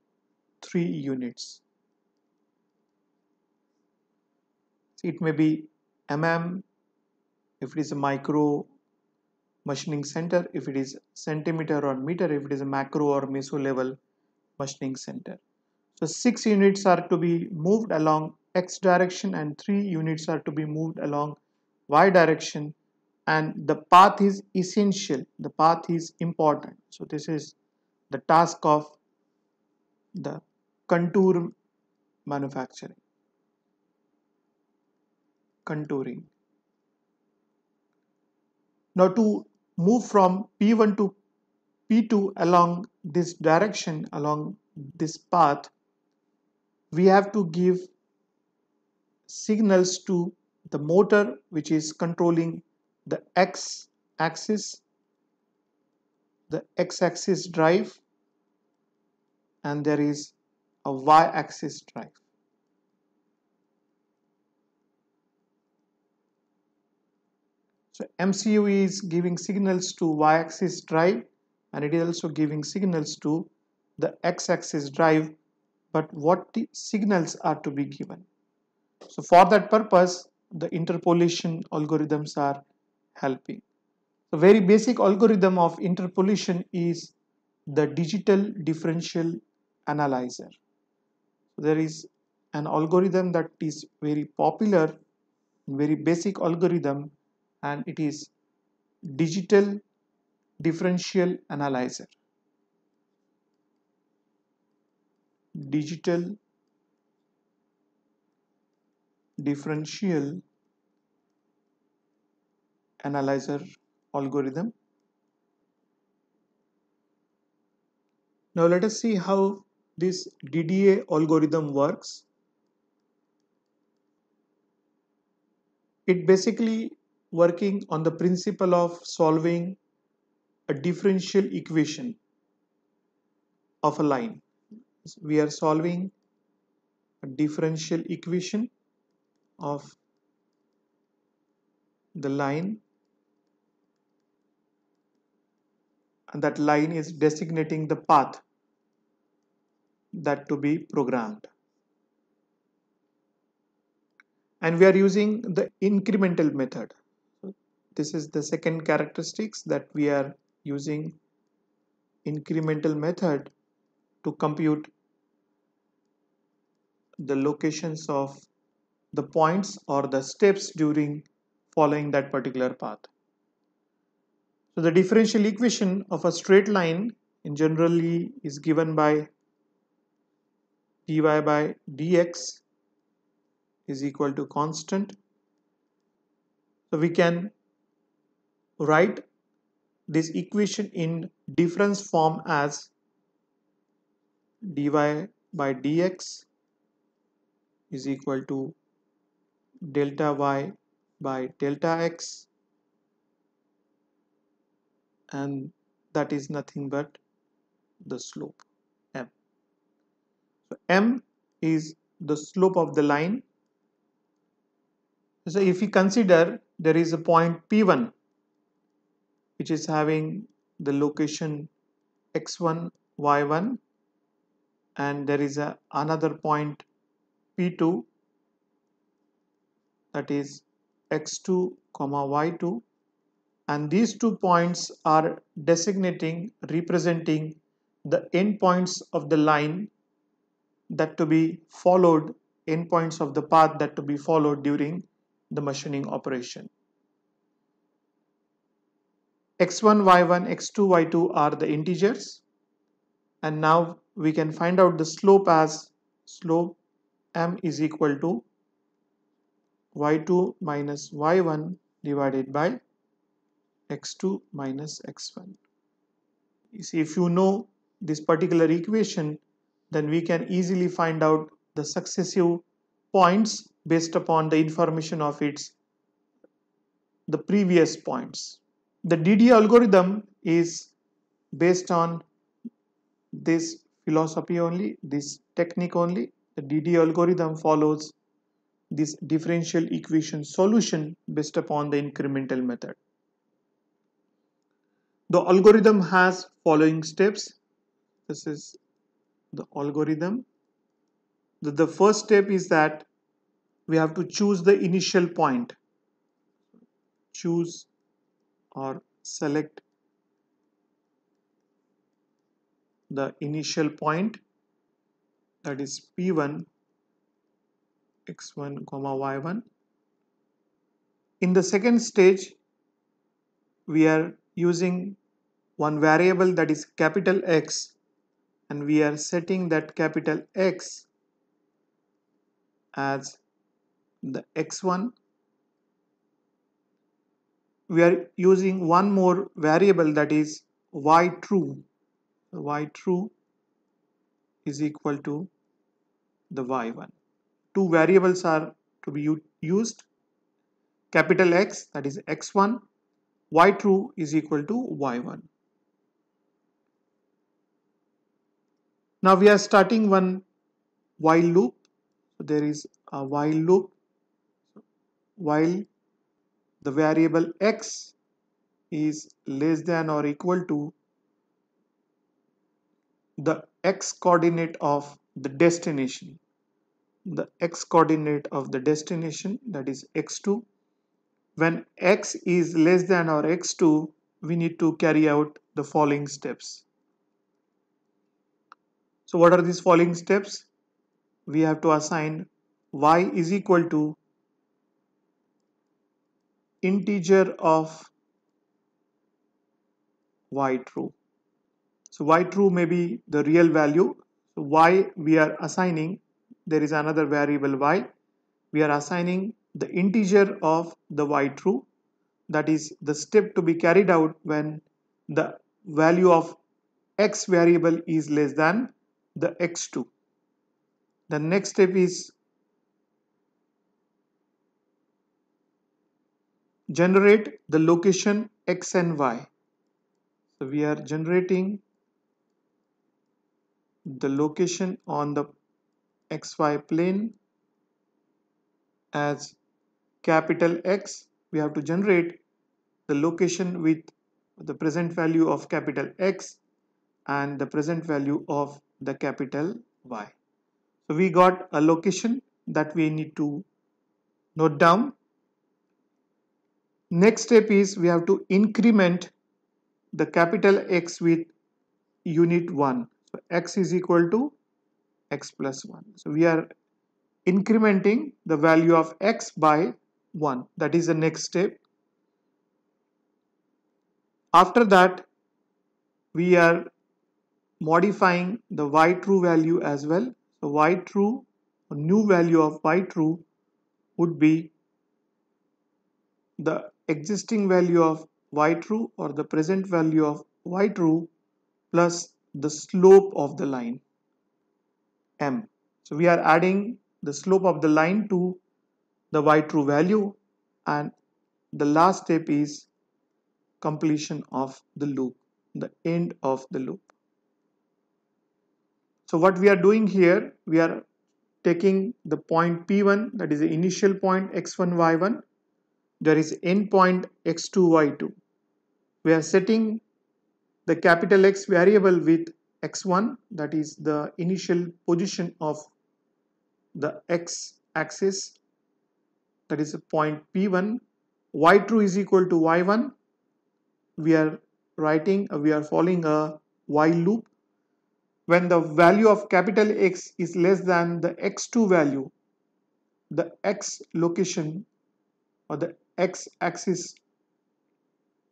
3 units. It may be mm if it is a micro machining center, if it is centimeter or meter, if it is a macro or meso level machining center. So 6 units are to be moved along x direction and 3 units are to be moved along y direction and the path is essential the path is important so this is the task of the contour manufacturing contouring now to move from p1 to p2 along this direction along this path we have to give signals to the motor which is controlling the x axis the x axis drive and there is a y axis drive so MCU is giving signals to y axis drive and it is also giving signals to the x axis drive but what the signals are to be given so for that purpose the interpolation algorithms are helping. The very basic algorithm of interpolation is the digital differential analyzer. There is an algorithm that is very popular, very basic algorithm and it is digital differential analyzer. Digital differential analyzer algorithm. Now let us see how this DDA algorithm works. It basically working on the principle of solving a differential equation of a line. We are solving a differential equation of the line that line is designating the path that to be programmed and we are using the incremental method this is the second characteristics that we are using incremental method to compute the locations of the points or the steps during following that particular path so the differential equation of a straight line in generally is given by dy by dx is equal to constant. So we can write this equation in difference form as dy by dx is equal to delta y by delta x and that is nothing but the slope m so m is the slope of the line so if we consider there is a point p1 which is having the location x1 y1 and there is a, another point p2 that is x2 comma y2 and these two points are designating representing the endpoints of the line that to be followed endpoints of the path that to be followed during the machining operation x1 y1 x2 y2 are the integers and now we can find out the slope as slope m is equal to y2 minus y1 divided by x2 minus x1. You see, if you know this particular equation, then we can easily find out the successive points based upon the information of its the previous points. The DD algorithm is based on this philosophy only, this technique only. The DD algorithm follows this differential equation solution based upon the incremental method the algorithm has following steps this is the algorithm the, the first step is that we have to choose the initial point choose or select the initial point that is p1 x1 comma y1 in the second stage we are using one variable that is capital X and we are setting that capital X as the X1 we are using one more variable that is y true y true is equal to the y1 two variables are to be used capital X that is x1 y true is equal to y1 Now we are starting one while loop. So there is a while loop while the variable x is less than or equal to the x coordinate of the destination the x coordinate of the destination that is x2 when x is less than or x2 we need to carry out the following steps so what are these following steps? We have to assign y is equal to integer of y true. So y true may be the real value. So y we are assigning, there is another variable y. We are assigning the integer of the y true. That is the step to be carried out when the value of x variable is less than the x2 the next step is generate the location x and y so we are generating the location on the xy plane as capital X we have to generate the location with the present value of capital X and the present value of the capital Y. So we got a location that we need to note down. Next step is we have to increment the capital X with unit 1. So X is equal to X plus 1. So we are incrementing the value of X by 1. That is the next step. After that, we are modifying the y true value as well. So y true, new value of y true would be the existing value of y true or the present value of y true plus the slope of the line m. So we are adding the slope of the line to the y true value and the last step is completion of the loop, the end of the loop. So what we are doing here, we are taking the point P1 that is the initial point x1 y1 there is point x2 y2 we are setting the capital X variable with x1 that is the initial position of the x axis that is a point P1 y2 is equal to y1 we are writing we are following a while loop when the value of capital X is less than the X2 value, the X location or the X axis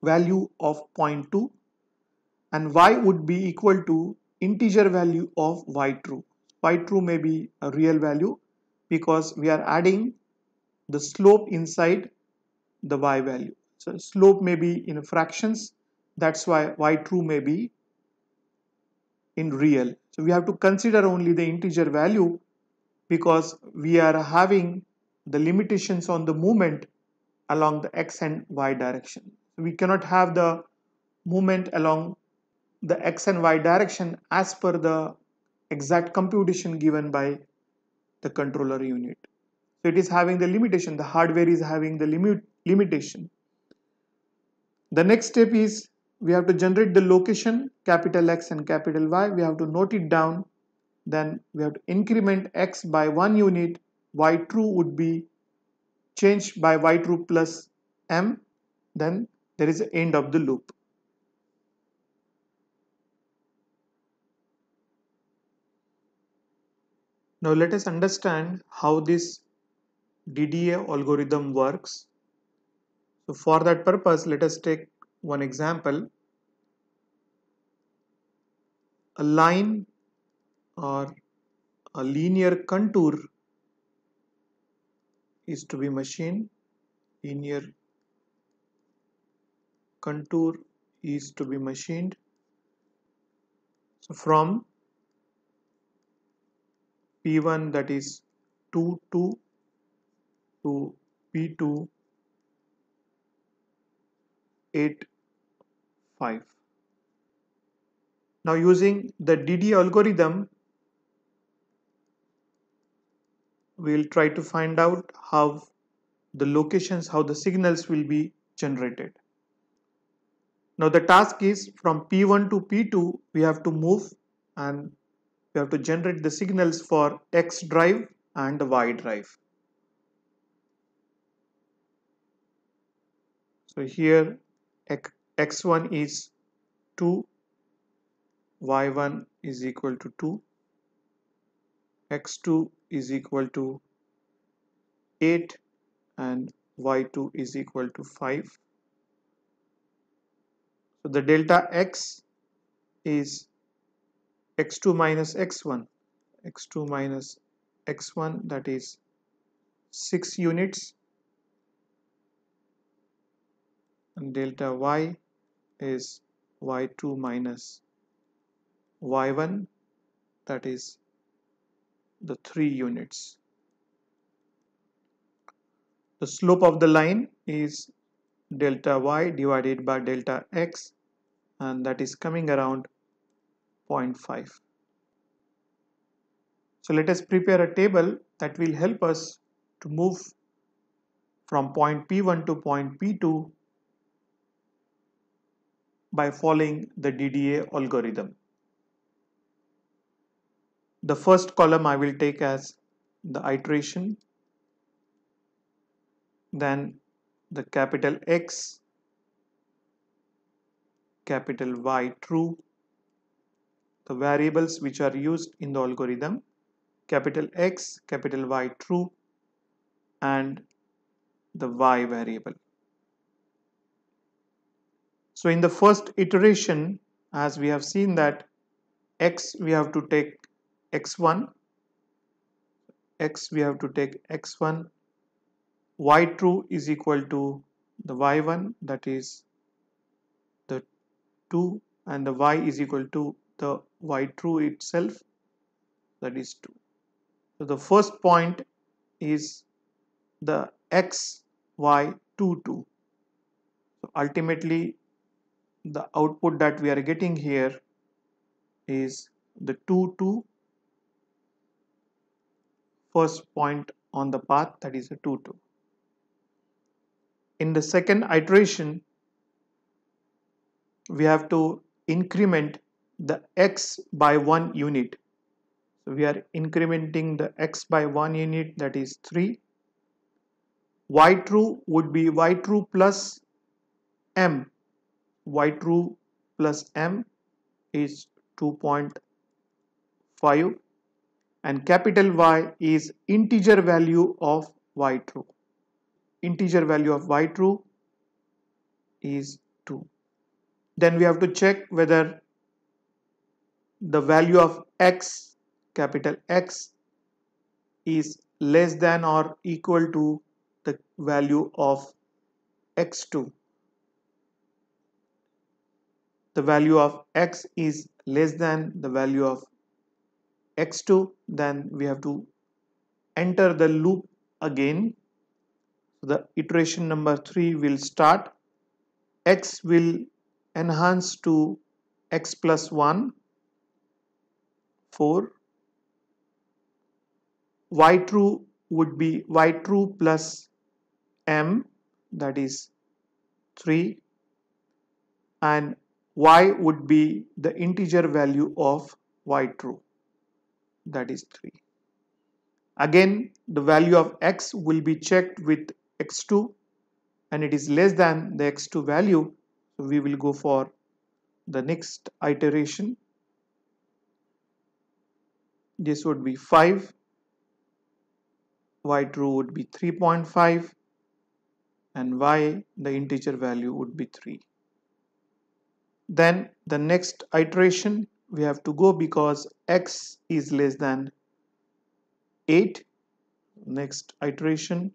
value of 0.2 and Y would be equal to integer value of Y true. Y true may be a real value because we are adding the slope inside the Y value. So slope may be in fractions. That's why Y true may be in real. So we have to consider only the integer value because we are having the limitations on the movement along the x and y direction. We cannot have the movement along the x and y direction as per the exact computation given by the controller unit. So it is having the limitation, the hardware is having the limit limitation. The next step is we have to generate the location capital X and capital Y we have to note it down then we have to increment X by one unit Y true would be changed by Y true plus M then there is the end of the loop now let us understand how this DDA algorithm works so for that purpose let us take one example a line or a linear contour is to be machined linear contour is to be machined so from p1 that is 2 2 to p2 8 5. Now using the DD algorithm, we'll try to find out how the locations, how the signals will be generated. Now the task is from P1 to P2, we have to move and we have to generate the signals for X drive and Y drive. So here x1 is 2 y1 is equal to 2 x2 is equal to 8 and y2 is equal to 5 so the delta x is x2 minus x1 x2 minus x1 that is 6 units and delta y is y2 minus y1 that is the three units the slope of the line is delta y divided by delta x and that is coming around 0.5 so let us prepare a table that will help us to move from point p1 to point p2 by following the DDA algorithm. The first column I will take as the iteration, then the capital X, capital Y true, the variables which are used in the algorithm, capital X, capital Y true, and the Y variable. So in the first iteration, as we have seen that x we have to take x1, x we have to take x1, y true is equal to the y1 that is the 2 and the y is equal to the y true itself that is 2. So the first point is the x y 2 2. So ultimately the output that we are getting here is the 2 2 first point on the path that is a 2 2 in the second iteration we have to increment the x by one unit so we are incrementing the x by one unit that is 3 y true would be y true plus m y true plus m is 2.5 and capital Y is integer value of y true. Integer value of y true is 2. Then we have to check whether the value of x capital X is less than or equal to the value of x2 the value of x is less than the value of x2 then we have to enter the loop again the iteration number 3 will start x will enhance to x plus 1 4 y true would be y true plus m that is 3 and y would be the integer value of y true that is 3 again the value of x will be checked with x2 and it is less than the x2 value so we will go for the next iteration this would be 5 y true would be 3.5 and y the integer value would be 3 then the next iteration we have to go because x is less than 8 next iteration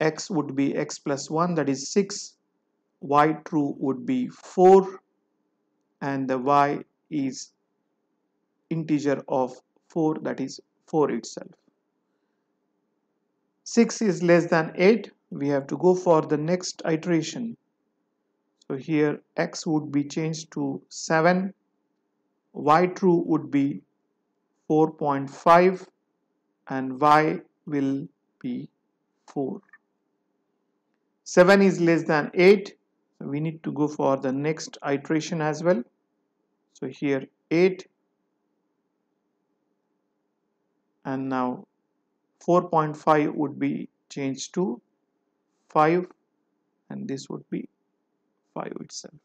x would be x plus 1 that is 6 y true would be 4 and the y is integer of 4 that is 4 itself 6 is less than 8 we have to go for the next iteration so here x would be changed to 7 y true would be 4.5 and y will be 4 7 is less than 8 so we need to go for the next iteration as well so here 8 and now 4.5 would be changed to 5 and this would be phi itself.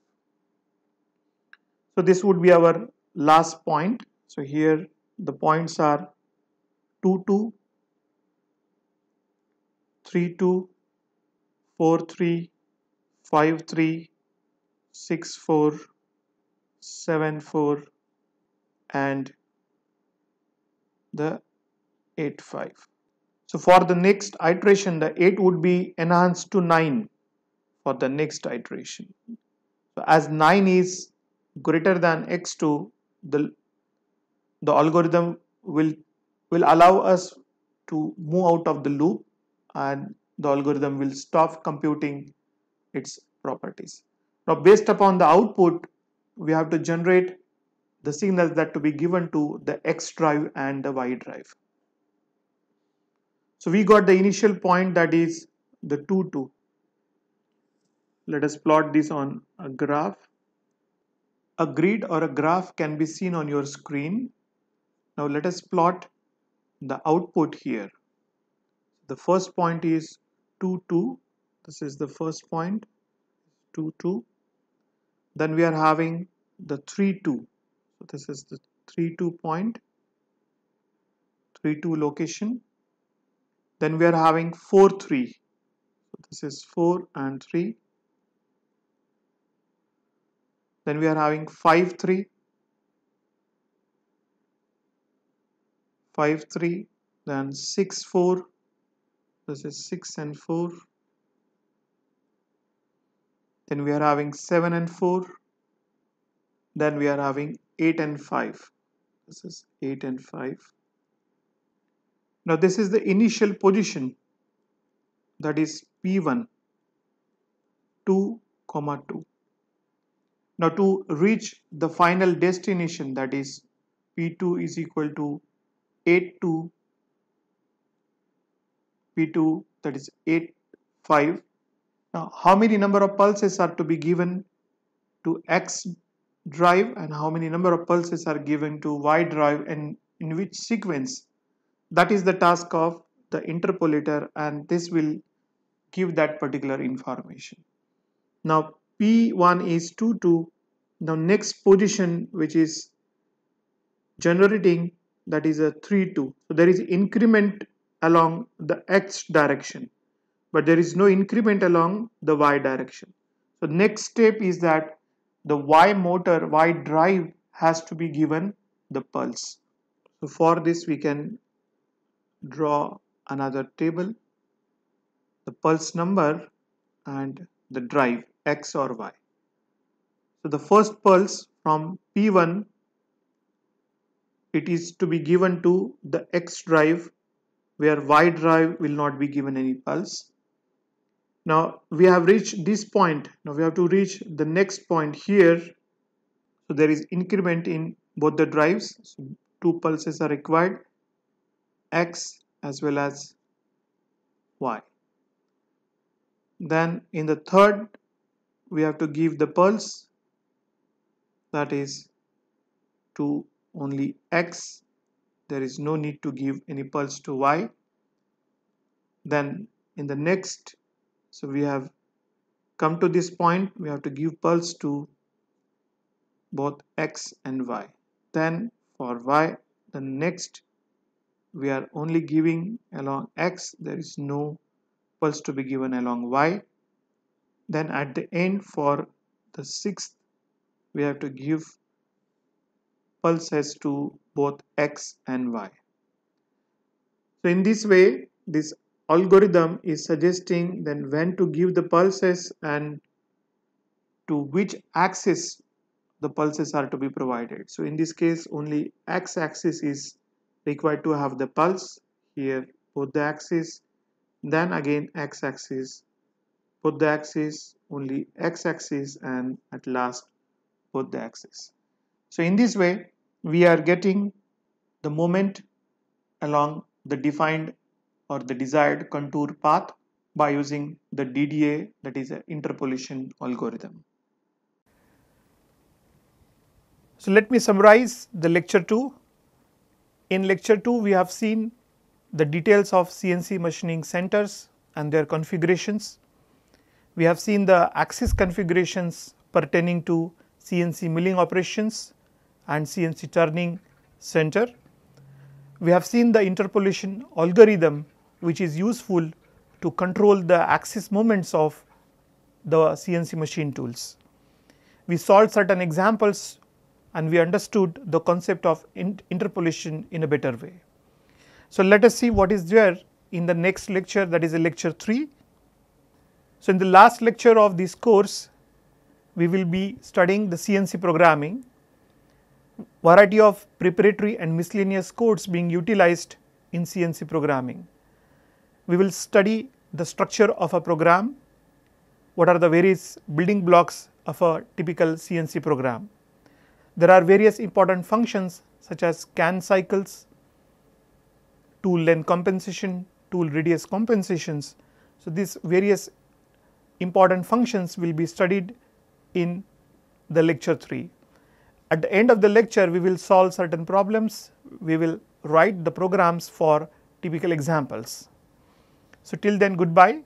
So this would be our last point. So here the points are 2, 2, 3, 2, 4, 3, 5, 3, 6, 4, 7, 4 and the 8, 5. So for the next iteration the 8 would be enhanced to 9 for the next iteration. So as 9 is greater than x2, the, the algorithm will, will allow us to move out of the loop and the algorithm will stop computing its properties. Now based upon the output, we have to generate the signals that to be given to the X drive and the Y drive. So we got the initial point that is the 2, 2. Let us plot this on a graph. A grid or a graph can be seen on your screen. Now let us plot the output here. The first point is 2, 2. This is the first point, 2, 2. Then we are having the 3, 2. So this is the 3, 2 point, 3, 2 location. Then we are having 4, 3. So this is 4 and 3. Then we are having 5, 3. 5, 3. Then 6, 4. This is 6 and 4. Then we are having 7 and 4. Then we are having 8 and 5. This is 8 and 5. Now this is the initial position that is P1 2 comma 2 now to reach the final destination that is P2 is equal to eight to P2 that is 85. Now how many number of pulses are to be given to X drive and how many number of pulses are given to Y drive and in which sequence that is the task of the interpolator and this will give that particular information. Now P1 is 2, 2. The next position which is generating that is a 3, 2. So there is increment along the x direction but there is no increment along the y direction. So next step is that the y motor, y drive has to be given the pulse. So for this we can draw another table, the pulse number and the drive x or y. So the first pulse from P1 it is to be given to the X drive where Y drive will not be given any pulse. Now we have reached this point. Now we have to reach the next point here. So there is increment in both the drives. So two pulses are required X as well as Y. Then in the third we have to give the pulse that is to only x there is no need to give any pulse to y then in the next so we have come to this point we have to give pulse to both x and y then for y the next we are only giving along x there is no pulse to be given along y then at the end for the sixth we have to give pulses to both x and y so in this way this algorithm is suggesting then when to give the pulses and to which axis the pulses are to be provided so in this case only x axis is required to have the pulse here both the axis then again x axis both the axes, only x-axis and at last both the axes. So in this way we are getting the moment along the defined or the desired contour path by using the DDA that is an interpolation algorithm. So let me summarize the lecture 2. In lecture 2 we have seen the details of CNC machining centers and their configurations. We have seen the axis configurations pertaining to CNC milling operations and CNC turning center. We have seen the interpolation algorithm which is useful to control the axis moments of the CNC machine tools. We solved certain examples and we understood the concept of interpolation in a better way. So, let us see what is there in the next lecture that is a lecture 3 so, in the last lecture of this course, we will be studying the CNC programming, variety of preparatory and miscellaneous codes being utilized in CNC programming. We will study the structure of a program, what are the various building blocks of a typical CNC program. There are various important functions such as scan cycles, tool length compensation, tool radius compensations. So, these various important functions will be studied in the lecture 3. At the end of the lecture, we will solve certain problems, we will write the programs for typical examples. So till then, goodbye.